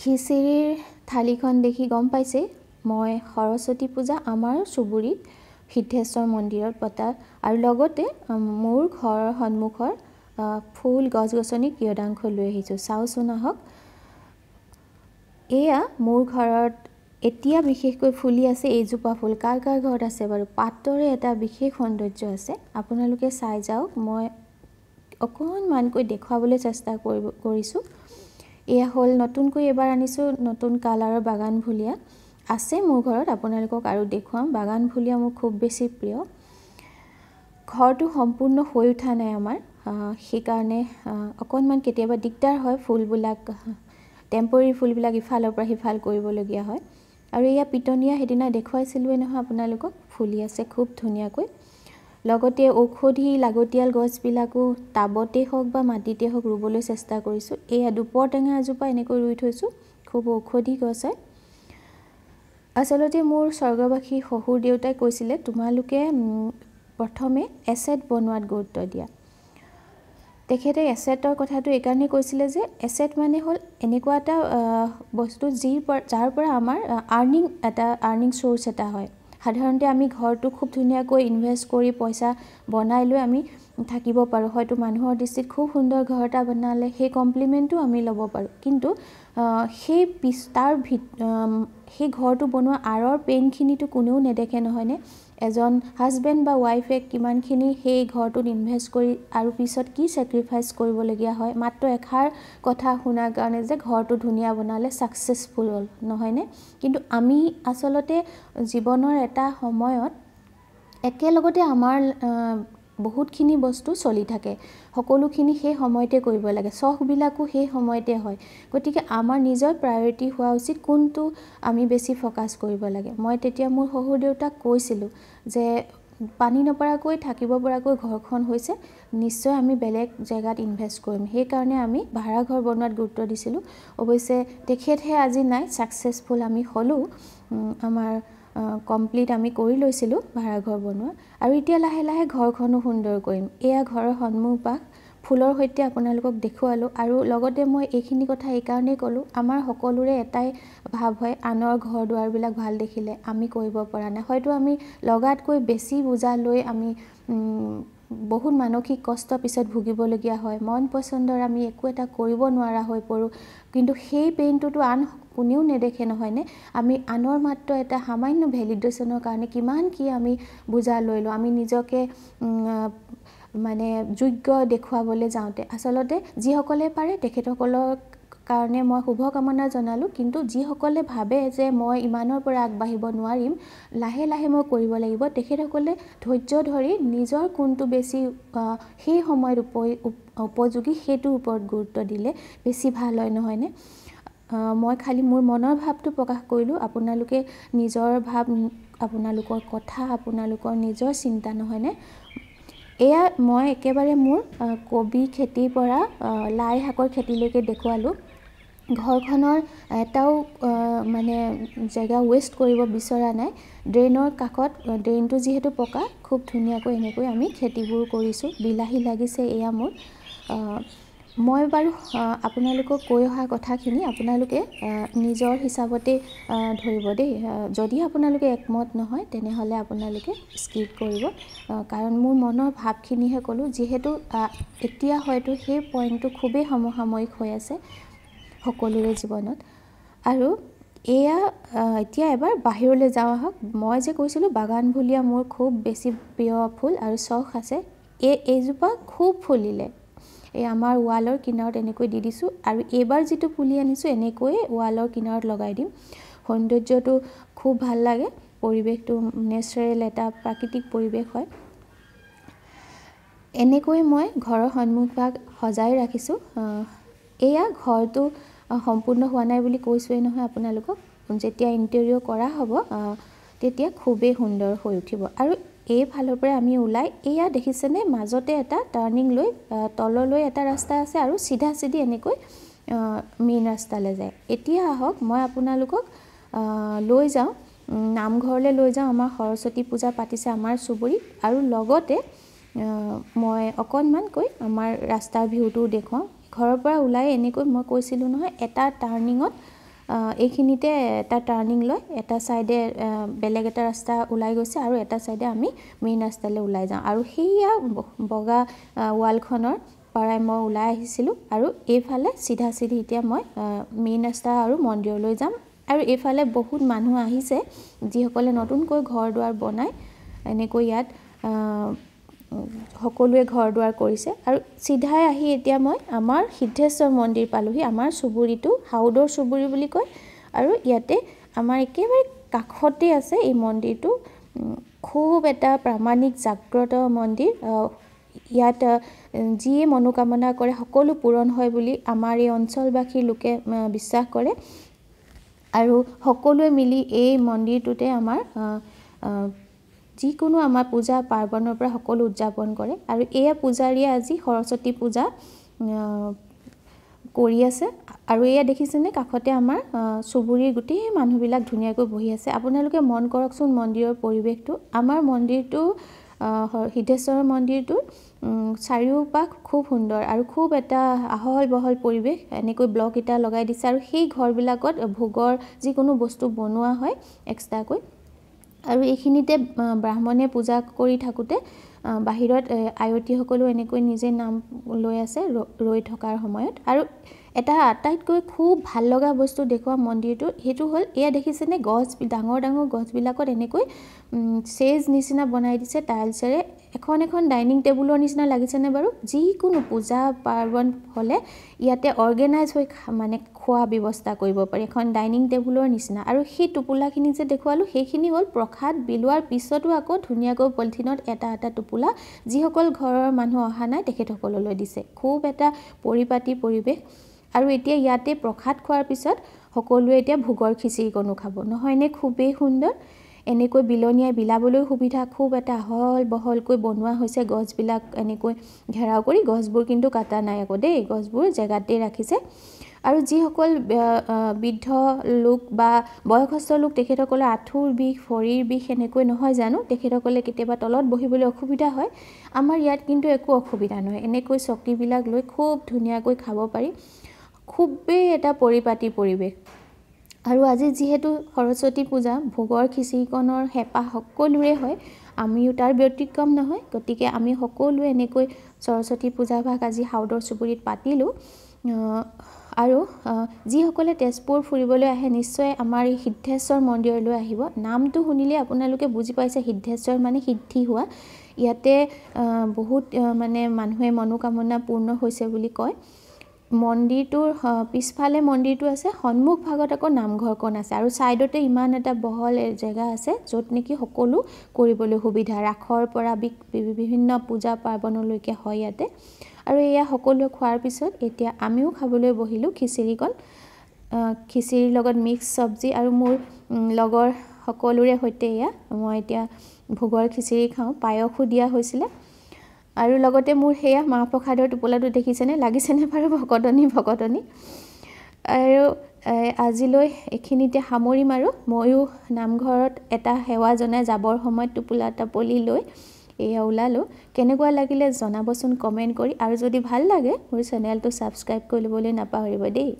খিচিৰিৰ থালিখন দেখি গম পাইছেই মই সৰস্বতী পূজা আমাৰ চুবুৰীত সিদ্ধেশ্বৰ মন্দিৰত পতা আৰু লগতে মোৰ ঘৰৰ সন্মুখৰ ফুল গছ গছনি কিয়দাংশ লৈ আহিছোঁ চাওচোন আহক এয়া মোৰ ঘৰত এতিয়া বিশেষকৈ ফুলি আছে এইজোপা ফুল কাৰ কাৰ ঘৰত আছে বাৰু পাতৰে এটা বিশেষ সৌন্দৰ্য আছে আপোনালোকে চাই যাওক মই অকণমানকৈ দেখুৱাবলৈ চেষ্টা কৰিব কৰিছোঁ এয়া হ'ল নতুনকৈ এবাৰ আনিছোঁ নতুন কালাৰৰ বাগান ভুলীয়া আছে মোৰ ঘৰত আপোনালোকক আৰু দেখুৱাম বাগান ভুলীয়া মোৰ খুব বেছি প্ৰিয় ঘৰটো সম্পূৰ্ণ হৈ উঠা নাই আমাৰ সেইকাৰণে অকণমান কেতিয়াবা দিগদাৰ হয় ফুলবিলাক টেম্পৰেৰী ফুলবিলাক ইফালৰ পৰা সিফাল কৰিবলগীয়া হয় আৰু এয়া পিটনীয়া সেইদিনা দেখুৱাইছিলোঁৱেই নহয় আপোনালোকক ফুলি আছে খুব ধুনীয়াকৈ লগতে ঔষধি লাগতিয়াল গছবিলাকো টাবতে হওক বা মাটিতে হওক ৰুবলৈ চেষ্টা কৰিছোঁ এয়া দুপৰ টেঙা এজোপা এনেকৈ ৰুই থৈছোঁ খুব ঔষধি গছ হয় আচলতে মোৰ স্বৰ্গবাসী শহুৰ দেউতাই কৈছিলে তোমালোকে প্ৰথমে এচেট বনোৱাত গুৰুত্ব দিয়া তেখেতে এচেটৰ কথাটো এইকাৰণেই কৈছিলে যে এচেট মানে হ'ল এনেকুৱা এটা বস্তু যি যাৰ পৰা আমাৰ আৰ্ণিং এটা আৰ্ণিং চ'ৰ্চ এটা হয় সাধাৰণতে আমি ঘৰটো খুব ধুনীয়াকৈ ইনভেষ্ট কৰি পইচা বনাই লৈ আমি থাকিব পাৰোঁ হয়তো মানুহৰ দৃষ্টিত খুব সুন্দৰ ঘৰ এটা বনালে সেই কমপ্লিমেণ্টটো আমি ল'ব পাৰোঁ কিন্তু সেই পিছ তাৰ ভিত সেই ঘৰটো বনোৱা আঁৰৰ পেইনখিনিতো কোনেও নেদেখে নহয়নে এজন হাজবেণ্ড বা ৱাইফে কিমানখিনি সেই ঘৰটোত ইনভেষ্ট কৰি আৰু পিছত কি ছেক্ৰিফাইচ কৰিবলগীয়া হয় মাত্ৰ এষাৰ কথা শুনাৰ কাৰণে যে ঘৰটো ধুনীয়া বনালে ছাকচেছফুল হ'ল নহয়নে কিন্তু আমি আচলতে জীৱনৰ এটা সময়ত একেলগতে আমাৰ বহুতখিনি বস্তু চলি থাকে সকলোখিনি সেই সময়তে কৰিব লাগে চখবিলাকো সেই সময়তে হয় গতিকে আমাৰ নিজৰ প্ৰায়ৰিটি হোৱা উচিত কোনটো আমি বেছি ফকাচ কৰিব লাগে মই তেতিয়া মোৰ শহুৰ দেউতাক কৈছিলোঁ যে পানী নপৰাকৈ থাকিব পৰাকৈ ঘৰখন হৈছে নিশ্চয় আমি বেলেগ জেগাত ইনভেষ্ট কৰিম সেইকাৰণে আমি ভাড়াঘৰ বনোৱাত গুৰুত্ব দিছিলোঁ অৱশ্যে তেখেতহে আজি নাই ছাকচেছফুল আমি হ'লোঁ আমাৰ কমপ্লিট আমি কৰি লৈছিলোঁ ভাড়াঘৰ বনোৱা আৰু এতিয়া লাহে লাহে ঘৰখনো সুন্দৰ কৰিম এয়া ঘৰৰ সন্মুখ ফুলৰ সৈতে আপোনালোকক দেখুৱালোঁ আৰু লগতে মই এইখিনি কথা এইকাৰণেই ক'লোঁ আমাৰ সকলোৰে এটাই ভাৱ হয় আনৰ ঘৰ দুৱাৰবিলাক ভাল দেখিলে আমি কৰিব পৰা নাই হয়তো আমি লগাতকৈ বেছি বুজা লৈ আমি বহুত মানসিক কষ্ট পিছত ভুগিবলগীয়া হয় মন পচন্দৰ আমি একো এটা কৰিব নোৱাৰা হৈ পৰোঁ কিন্তু সেই পেইনটোতো আন কোনেও নেদেখে নহয়নে আমি আনৰ মাত্ৰ এটা সামান্য ভেলিডেশ্যনৰ কাৰণে কিমান কি আমি বুজা লৈ লওঁ আমি নিজকে মানে যোগ্য দেখুৱাবলৈ যাওঁতে আচলতে যিসকলে পাৰে তেখেতসকলক কাৰণে মই শুভকামনা জনালোঁ কিন্তু যিসকলে ভাবে যে মই ইমানৰ পৰা আগবাঢ়িব নোৱাৰিম লাহে লাহে মই কৰিব লাগিব তেখেতসকলে ধৈৰ্য ধৰি নিজৰ কোনটো বেছি সেই সময়ত উপযোগী সেইটোৰ ওপৰত গুৰুত্ব দিলে বেছি ভাল হয় নহয়নে মই খালী মোৰ মনৰ ভাৱটো প্ৰকাশ কৰিলোঁ আপোনালোকে নিজৰ ভাৱ আপোনালোকৰ কথা আপোনালোকৰ নিজৰ চিন্তা নহয়নে এয়া মই একেবাৰে মোৰ কবি খেতিৰ পৰা লাই শাকৰ খেতিলৈকে দেখুৱালোঁ ঘৰখনৰ এটাও মানে জেগা ৱেষ্ট কৰিব বিচৰা নাই ড্ৰেইনৰ কাষত ড্ৰেইনটো যিহেতু পকা খুব ধুনীয়াকৈ এনেকৈ আমি খেতিবোৰ কৰিছোঁ বিলাহী লাগিছে এয়া মোৰ মই বাৰু আপোনালোকক কৈ অহা কথাখিনি আপোনালোকে নিজৰ হিচাপতে ধৰিব দেই যদি আপোনালোকে একমত নহয় তেনেহ'লে আপোনালোকে স্কিপ কৰিব কাৰণ মোৰ মনৰ ভাৱখিনিহে ক'লোঁ যিহেতু এতিয়া হয়তো সেই পইণ্টটো খুবেই সমসাময়িক হৈ আছে সকলোৰে জীৱনত আৰু এয়া এতিয়া এবাৰ বাহিৰলৈ যাওঁ আহক মই যে কৈছিলোঁ বাগান বাগানভুলীয়া মোৰ খুব বেছি প্ৰিয় ফুল আৰু চখ আছে এই এইজোপা খুব ফুলিলে এই আমাৰ ৱালৰ কিনাৰত এনেকৈ দি দিছোঁ আৰু এইবাৰ যিটো পুলি আনিছোঁ এনেকৈয়ে ৱালৰ কিনাৰত লগাই দিম সৌন্দৰ্যটো খুব ভাল লাগে পৰিৱেশটো নেচাৰেল এটা প্ৰাকৃতিক পৰিৱেশ হয় এনেকৈ মই ঘৰৰ সন্মুখভাগ সজাই ৰাখিছোঁ এয়া ঘৰটো সম্পূৰ্ণ হোৱা নাই বুলি কৈছোঁৱেই নহয় আপোনালোকক যেতিয়া ইণ্টেৰিঅ' কৰা হ'ব তেতিয়া খুবেই সুন্দৰ হৈ উঠিব আৰু এইফালৰ পৰা আমি ওলাই এয়া দেখিছেনে মাজতে এটা টাৰ্ণিং লৈ তললৈ এটা ৰাস্তা আছে আৰু চিধা চিধি এনেকৈ মেইন ৰাস্তালৈ যায় এতিয়া আহক মই আপোনালোকক লৈ যাওঁ নামঘৰলৈ লৈ যাওঁ আমাৰ সৰস্বতী পূজা পাতিছে আমাৰ চুবুৰীত আৰু লগতে মই অকণমানকৈ আমাৰ ৰাস্তাৰ ভিউটোও দেখুৱাওঁ ঘৰৰ পৰা ওলাই এনেকৈ মই কৈছিলোঁ নহয় এটা টাৰ্ণিঙত এইখিনিতে এটা টাৰ্ণিং লৈ এটা ছাইডে বেলেগ এটা ৰাস্তা ওলাই গৈছে আৰু এটা ছাইডে আমি মেইন ৰাস্তালৈ ওলাই যাওঁ আৰু সেয়া বগা ৱালখনৰ পৰাই মই ওলাই আহিছিলোঁ আৰু এইফালে চিধা চিধি এতিয়া মই মেইন ৰাস্তা আৰু মন্দিৰলৈ যাম আৰু এইফালে বহুত মানুহ আহিছে যিসকলে নতুনকৈ ঘৰ দুৱাৰ বনায় এনেকৈ ইয়াত সকলোৱে ঘৰ দুৱাৰ কৰিছে আৰু চিধাই আহি এতিয়া মই আমাৰ সিদ্ধেশ্বৰ মন্দিৰ পালোহি আমাৰ চুবুৰীটো হাউদৰ চুবুৰী বুলি কয় আৰু ইয়াতে আমাৰ একেবাৰে কাষতে আছে এই মন্দিৰটো খুব এটা প্ৰামাণিক জাগ্ৰত মন্দিৰ ইয়াত যিয়ে মনোকামনা কৰে সকলো পূৰণ হয় বুলি আমাৰ এই অঞ্চলবাসীৰ লোকে বিশ্বাস কৰে আৰু সকলোৱে মিলি এই মন্দিৰটোতে আমাৰ যিকোনো আমাৰ পূজা পাৰ্বণৰ পৰা সকলো উদযাপন কৰে আৰু এয়া পূজাৰীয়ে আজি সৰস্বতী পূজা কৰি আছে আৰু এয়া দেখিছেনে কাষতে আমাৰ চুবুৰীৰ গোটেই মানুহবিলাক ধুনীয়াকৈ বহি আছে আপোনালোকে মন কৰকচোন মন্দিৰৰ পৰিৱেশটো আমাৰ মন্দিৰটো সিদ্ধেশ্বৰৰ মন্দিৰটো চাৰিওপাশ খুব সুন্দৰ আৰু খুব এটা আহল বহল পৰিৱেশ এনেকৈ ব্লক এটা লগাই দিছে আৰু সেই ঘৰবিলাকত ভোগৰ যিকোনো বস্তু বনোৱা হয় এক্সট্ৰাকৈ আৰু এইখিনিতে ব্ৰাহ্মণে পূজা কৰি থাকোঁতে বাহিৰত আয়তীসকলেও এনেকৈ নিজে নাম লৈ আছে ৰৈ থকাৰ সময়ত আৰু এটা আটাইতকৈ খুব ভাল লগা বস্তু দেখুওৱা মন্দিৰটো সেইটো হ'ল এয়া দেখিছেনে গছ ডাঙৰ ডাঙৰ গছবিলাকত এনেকৈ চেজ নিচিনা বনাই দিছে টাইলছেৰে এখন এখন ডাইনিং টেবুলৰ নিচিনা লাগিছেনে বাৰু যিকোনো পূজা পাৰ্বণ হ'লে ইয়াতে অৰ্গেনাইজ হৈ মানে খোৱা ব্যৱস্থা কৰিব পাৰি এখন ডাইনিং টেবুলৰ নিচিনা আৰু সেই টোপোলাখিনি যে দেখুৱালোঁ সেইখিনি হ'ল প্ৰসাদ বিলোৱাৰ পিছতো আকৌ ধুনীয়াকৈ পলিথিনত এটা এটা টোপোলা যিসকল ঘৰৰ মানুহ অহা নাই তেখেতসকললৈ দিছে খুব এটা পৰিপাটি পৰিৱেশ আৰু এতিয়া ইয়াতে প্ৰসাদ খোৱাৰ পিছত সকলোৱে এতিয়া ভোগৰ খিচিৰি কণো খাব নহয়নে খুবেই সুন্দৰ এনেকৈ বিলনীয়াই বিলাবলৈ সুবিধা খুব এটা আহল বহলকৈ বনোৱা হৈছে গছবিলাক এনেকৈ ঘেৰাও কৰি গছবোৰ কিন্তু কাটা নাই আকৌ দেই গছবোৰ জেগাতে ৰাখিছে আৰু যিসকল বৃদ্ধ লোক বা বয়সস্থ লোক তেখেতসকলৰ আঁঠুৰ বিষ ভৰিৰ বিষ এনেকৈ নহয় জানো তেখেতসকলে কেতিয়াবা তলত বহিবলৈ অসুবিধা হয় আমাৰ ইয়াত কিন্তু একো অসুবিধা নহয় এনেকৈ চকীবিলাক লৈ খুব ধুনীয়াকৈ খাব পাৰি খুবেই এটা পৰিপাটি পৰিৱেশ আৰু আজি যিহেতু সৰস্বতী পূজা ভোগৰ খিচিৰিকণৰ হেঁপাহ সকলোৰে হয় আমিও তাৰ ব্যতিক্ৰম নহয় গতিকে আমি সকলোৱে এনেকৈ সৰস্বতী পূজাভাগ আজি হাউদৰ চুবুৰীত পাতিলোঁ আৰু যিসকলে তেজপুৰ ফুৰিবলৈ আহে নিশ্চয় আমাৰ এই সিদ্ধেশ্বৰ মন্দিৰলৈ আহিব নামটো শুনিলে আপোনালোকে বুজি পাইছে সিদ্ধেশ্বৰ মানে সিদ্ধি হোৱা ইয়াতে বহুত মানে মানুহে মনোকামনা পূৰ্ণ হৈছে বুলি কয় মন্দিৰটোৰ পিছফালে মন্দিৰটো আছে সন্মুখ ভাগত আকৌ নামঘৰকণ আছে আৰু ছাইডতে ইমান এটা বহল জেগা আছে য'ত নেকি সকলো কৰিবলৈ সুবিধা ৰাসৰ পৰা বিভিন্ন পূজা পাৰ্বণলৈকে হয় ইয়াতে আৰু এয়া সকলোৱে খোৱাৰ পিছত এতিয়া আমিও খাবলৈ বহিলোঁ খিচিৰিকণ খিচিৰিৰ লগত মিক্স চব্জি আৰু মোৰ লগৰ সকলোৰে সৈতে এয়া মই এতিয়া ভোগৰ খিচিৰি খাওঁ পায়সো দিয়া হৈছিলে আৰু লগতে মোৰ সেয়া মাহ প্ৰসাদৰ টোপোলাটো দেখিছেনে লাগিছেনে বাৰু ভকতনী ভকতনী আৰু আজিলৈ এইখিনিতে সামৰিম আৰু ময়ো নামঘৰত এটা সেৱা জনাই যাবৰ সময়ত টোপোলা এটা লৈ এয়া ওলালোঁ কেনেকুৱা লাগিলে জনাবচোন কমেণ্ট কৰি আৰু যদি ভাল লাগে মোৰ চেনেলটো ছাবস্ক্ৰাইব কৰিবলৈ নাপাহৰিব দেই